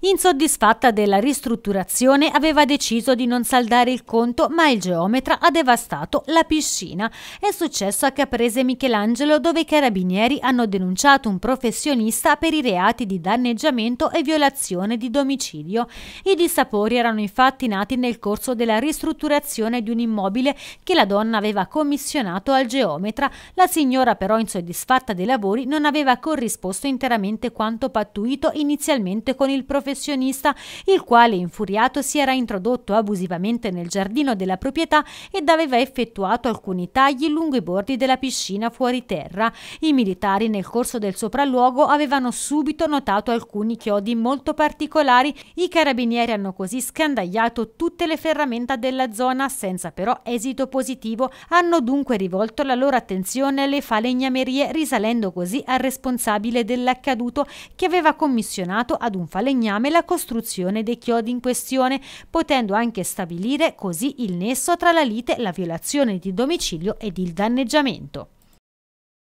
Insoddisfatta della ristrutturazione, aveva deciso di non saldare il conto, ma il geometra ha devastato la piscina. È successo a Caprese Michelangelo, dove i carabinieri hanno denunciato un professionista per i reati di danneggiamento e violazione di domicilio. I dissapori erano infatti nati nel corso della ristrutturazione di un immobile che la donna aveva commissionato al geometra. La signora, però, insoddisfatta dei lavori, non aveva corrisposto interamente quanto pattuito inizialmente con il professionista professionista, il quale infuriato si era introdotto abusivamente nel giardino della proprietà ed aveva effettuato alcuni tagli lungo i bordi della piscina fuori terra. I militari nel corso del sopralluogo avevano subito notato alcuni chiodi molto particolari. I carabinieri hanno così scandagliato tutte le ferramenta della zona senza però esito positivo. Hanno dunque rivolto la loro attenzione alle falegnamerie risalendo così al responsabile dell'accaduto che aveva commissionato ad un falegname esame la costruzione dei chiodi in questione, potendo anche stabilire così il nesso tra la lite, la violazione di domicilio ed il danneggiamento.